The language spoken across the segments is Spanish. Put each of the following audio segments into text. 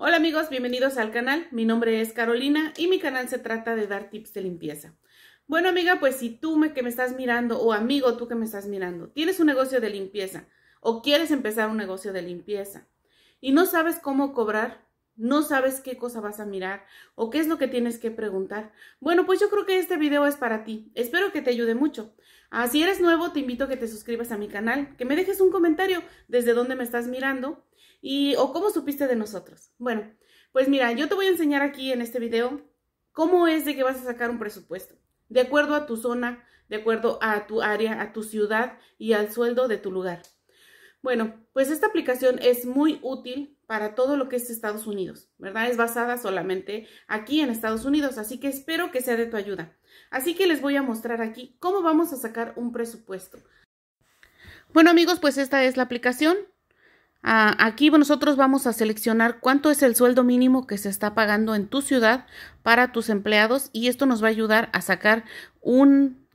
Hola amigos, bienvenidos al canal. Mi nombre es Carolina y mi canal se trata de dar tips de limpieza. Bueno amiga, pues si tú que me estás mirando o amigo tú que me estás mirando, tienes un negocio de limpieza o quieres empezar un negocio de limpieza y no sabes cómo cobrar, no sabes qué cosa vas a mirar o qué es lo que tienes que preguntar. Bueno, pues yo creo que este video es para ti. Espero que te ayude mucho. Así ah, si eres nuevo, te invito a que te suscribas a mi canal, que me dejes un comentario desde dónde me estás mirando y o cómo supiste de nosotros. Bueno, pues mira, yo te voy a enseñar aquí en este video cómo es de que vas a sacar un presupuesto, de acuerdo a tu zona, de acuerdo a tu área, a tu ciudad y al sueldo de tu lugar. Bueno, pues esta aplicación es muy útil para todo lo que es Estados Unidos, ¿verdad? Es basada solamente aquí en Estados Unidos, así que espero que sea de tu ayuda. Así que les voy a mostrar aquí cómo vamos a sacar un presupuesto. Bueno amigos, pues esta es la aplicación. Ah, aquí nosotros vamos a seleccionar cuánto es el sueldo mínimo que se está pagando en tu ciudad para tus empleados y esto nos va a ayudar a sacar un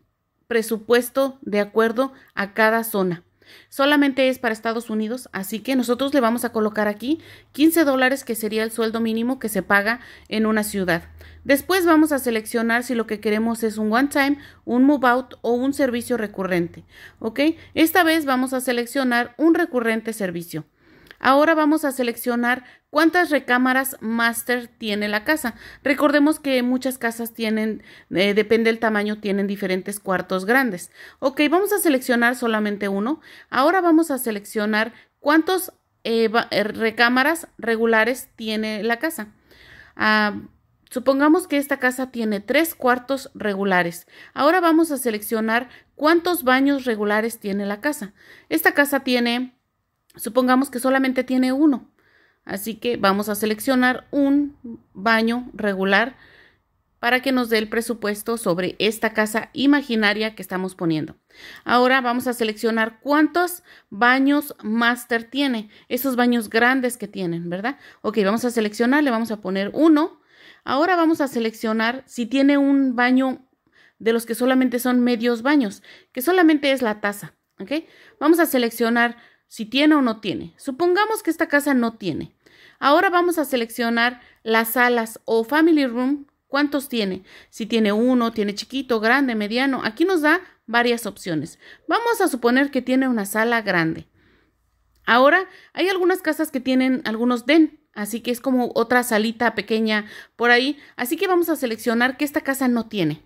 presupuesto de acuerdo a cada zona. Solamente es para Estados Unidos, así que nosotros le vamos a colocar aquí 15 dólares que sería el sueldo mínimo que se paga en una ciudad. Después vamos a seleccionar si lo que queremos es un one time, un move out o un servicio recurrente. ¿Ok? Esta vez vamos a seleccionar un recurrente servicio. Ahora vamos a seleccionar cuántas recámaras master tiene la casa. Recordemos que muchas casas tienen, eh, depende del tamaño, tienen diferentes cuartos grandes. Ok, vamos a seleccionar solamente uno. Ahora vamos a seleccionar cuántas eh, eh, recámaras regulares tiene la casa. Ah, supongamos que esta casa tiene tres cuartos regulares. Ahora vamos a seleccionar cuántos baños regulares tiene la casa. Esta casa tiene Supongamos que solamente tiene uno. Así que vamos a seleccionar un baño regular para que nos dé el presupuesto sobre esta casa imaginaria que estamos poniendo. Ahora vamos a seleccionar cuántos baños master tiene, esos baños grandes que tienen, ¿verdad? Ok, vamos a seleccionar, le vamos a poner uno. Ahora vamos a seleccionar si tiene un baño de los que solamente son medios baños, que solamente es la taza, ¿ok? Vamos a seleccionar si tiene o no tiene. Supongamos que esta casa no tiene. Ahora vamos a seleccionar las salas o family room. ¿Cuántos tiene? Si tiene uno, tiene chiquito, grande, mediano. Aquí nos da varias opciones. Vamos a suponer que tiene una sala grande. Ahora, hay algunas casas que tienen algunos den, así que es como otra salita pequeña por ahí. Así que vamos a seleccionar que esta casa no tiene.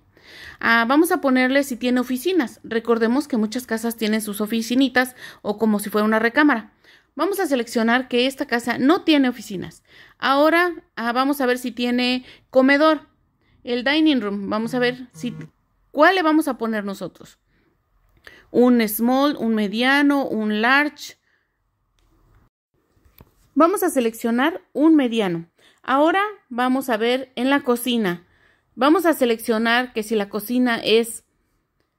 Ah, vamos a ponerle si tiene oficinas. Recordemos que muchas casas tienen sus oficinitas o como si fuera una recámara. Vamos a seleccionar que esta casa no tiene oficinas. Ahora ah, vamos a ver si tiene comedor. El dining room. Vamos a ver si, cuál le vamos a poner nosotros. Un small, un mediano, un large. Vamos a seleccionar un mediano. Ahora vamos a ver en la cocina. Vamos a seleccionar que si la cocina es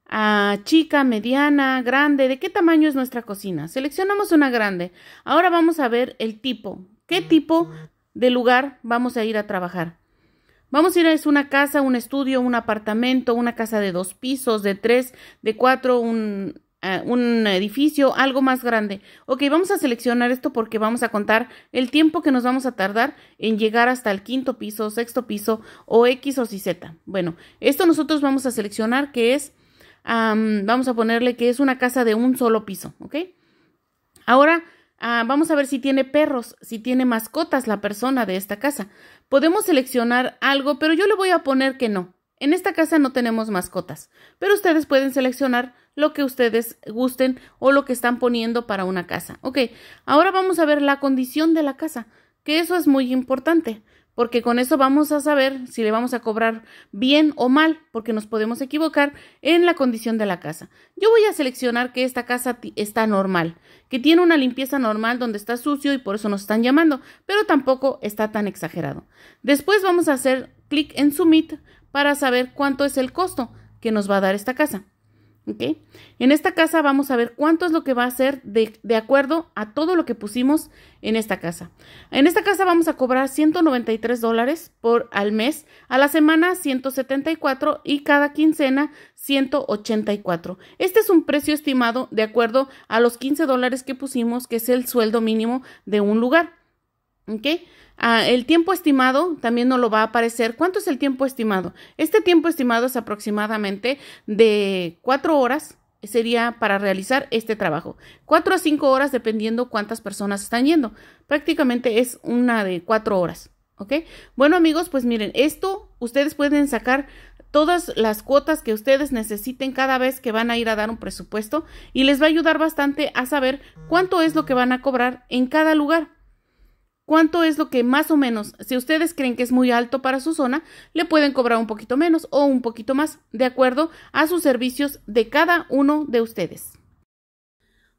ah, chica, mediana, grande, ¿de qué tamaño es nuestra cocina? Seleccionamos una grande. Ahora vamos a ver el tipo. ¿Qué tipo de lugar vamos a ir a trabajar? Vamos a ir a una casa, un estudio, un apartamento, una casa de dos pisos, de tres, de cuatro, un Ah, un edificio, algo más grande. Ok, vamos a seleccionar esto porque vamos a contar el tiempo que nos vamos a tardar en llegar hasta el quinto piso, sexto piso o X o Z. Bueno, esto nosotros vamos a seleccionar que es, vamos a ponerle que es una casa de un solo piso, ¿ok? Ahora... Ah, vamos a ver si tiene perros, si tiene mascotas la persona de esta casa. Podemos seleccionar algo, pero yo le voy a poner que no. En esta casa no tenemos mascotas, pero ustedes pueden seleccionar lo que ustedes gusten o lo que están poniendo para una casa. Ok, ahora vamos a ver la condición de la casa, que eso es muy importante, porque con eso vamos a saber si le vamos a cobrar bien o mal, porque nos podemos equivocar en la condición de la casa. Yo voy a seleccionar que esta casa está normal, que tiene una limpieza normal donde está sucio y por eso nos están llamando, pero tampoco está tan exagerado. Después vamos a hacer clic en Submit para saber cuánto es el costo que nos va a dar esta casa. ¿Ok? En esta casa vamos a ver cuánto es lo que va a ser de, de, acuerdo a todo lo que pusimos en esta casa. En esta casa vamos a cobrar 193 dólares por al mes, a la semana 174 y cada quincena 184. Este es un precio estimado de acuerdo a los 15 dólares que pusimos, que es el sueldo mínimo de un lugar. ¿Ok? Ah, el tiempo estimado también no lo va a aparecer. ¿Cuánto es el tiempo estimado? Este tiempo estimado es aproximadamente de cuatro horas sería para realizar este trabajo. Cuatro a cinco horas dependiendo cuántas personas están yendo. Prácticamente es una de cuatro horas. ¿Ok? Bueno amigos, pues miren, esto ustedes pueden sacar todas las cuotas que ustedes necesiten cada vez que van a ir a dar un presupuesto y les va a ayudar bastante a saber cuánto es lo que van a cobrar en cada lugar cuánto es lo que más o menos, si ustedes creen que es muy alto para su zona, le pueden cobrar un poquito menos o un poquito más, de acuerdo a sus servicios de cada uno de ustedes.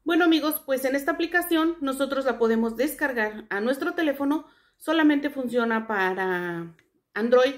Bueno amigos, pues en esta aplicación nosotros la podemos descargar a nuestro teléfono, solamente funciona para Android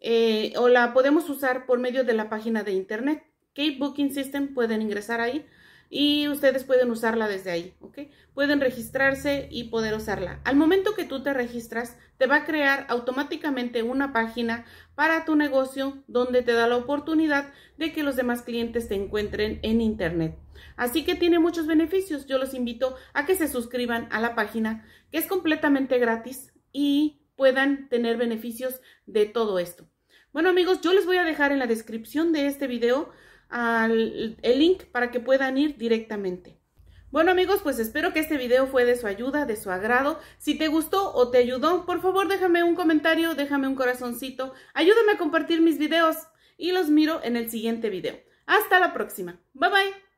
eh, o la podemos usar por medio de la página de internet. Kate Booking System pueden ingresar ahí y ustedes pueden usarla desde ahí, ¿ok? Pueden registrarse y poder usarla. Al momento que tú te registras, te va a crear automáticamente una página para tu negocio donde te da la oportunidad de que los demás clientes te encuentren en Internet. Así que tiene muchos beneficios. Yo los invito a que se suscriban a la página, que es completamente gratis y puedan tener beneficios de todo esto. Bueno amigos, yo les voy a dejar en la descripción de este video al, el link para que puedan ir directamente. Bueno amigos, pues espero que este video fue de su ayuda, de su agrado. Si te gustó o te ayudó, por favor déjame un comentario, déjame un corazoncito, ayúdame a compartir mis videos y los miro en el siguiente video. Hasta la próxima. Bye bye.